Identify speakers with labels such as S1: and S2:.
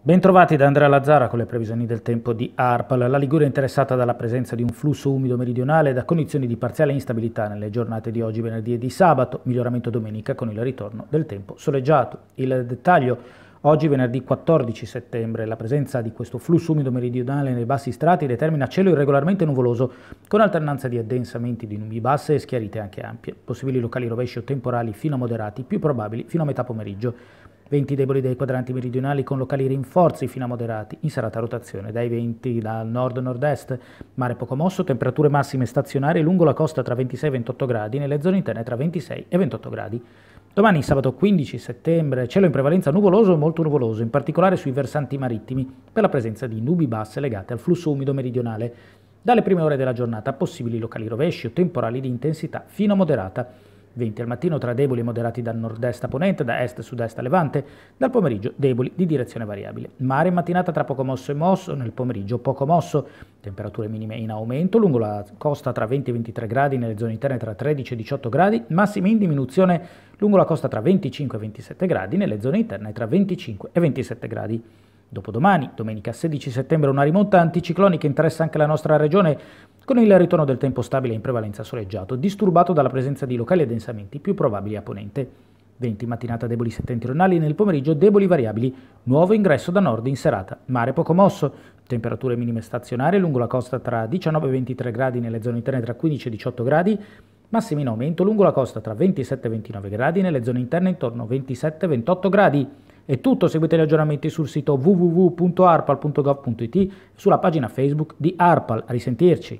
S1: Bentrovati da Andrea Lazzara con le previsioni del tempo di ARPAL. La Liguria è interessata dalla presenza di un flusso umido meridionale e da condizioni di parziale instabilità nelle giornate di oggi, venerdì e di sabato, miglioramento domenica con il ritorno del tempo soleggiato. Il dettaglio Oggi venerdì 14 settembre la presenza di questo flusso umido meridionale nei bassi strati determina cielo irregolarmente nuvoloso con alternanza di addensamenti di nubi basse e schiarite anche ampie, possibili locali rovesci o temporali fino a moderati, più probabili fino a metà pomeriggio. Venti deboli dei quadranti meridionali con locali rinforzi fino a moderati, in serata rotazione dai venti dal nord-nord-est, mare poco mosso, temperature massime stazionarie lungo la costa tra 26 e 28 gradi, nelle zone interne tra 26 e 28 gradi. Domani sabato 15 settembre cielo in prevalenza nuvoloso o molto nuvoloso, in particolare sui versanti marittimi, per la presenza di nubi basse legate al flusso umido meridionale. Dalle prime ore della giornata possibili locali rovesci o temporali di intensità fino a moderata. 20 al mattino tra deboli e moderati da nord-est a ponente, da est-sud-est a a levante, dal pomeriggio deboli di direzione variabile. Mare in mattinata tra poco mosso e mosso, nel pomeriggio poco mosso, temperature minime in aumento lungo la costa tra 20 e 23 gradi, nelle zone interne tra 13 e 18 gradi, massimi in diminuzione lungo la costa tra 25 e 27 gradi, nelle zone interne tra 25 e 27 gradi. Dopodomani, domenica 16 settembre, una rimonta anticiclonica interessa anche la nostra regione con il ritorno del tempo stabile in prevalenza soleggiato, disturbato dalla presenza di locali addensamenti più probabili a ponente. Venti mattinata deboli settentrionali, nel pomeriggio deboli variabili, nuovo ingresso da nord in serata, mare poco mosso, temperature minime stazionarie lungo la costa tra 19 e 23 gradi nelle zone interne tra 15 e 18 gradi, massimi in aumento lungo la costa tra 27 e 29 gradi nelle zone interne intorno a 27 e 28 gradi. È tutto, seguite gli aggiornamenti sul sito www.arpal.gov.it e sulla pagina Facebook di Arpal. A risentirci!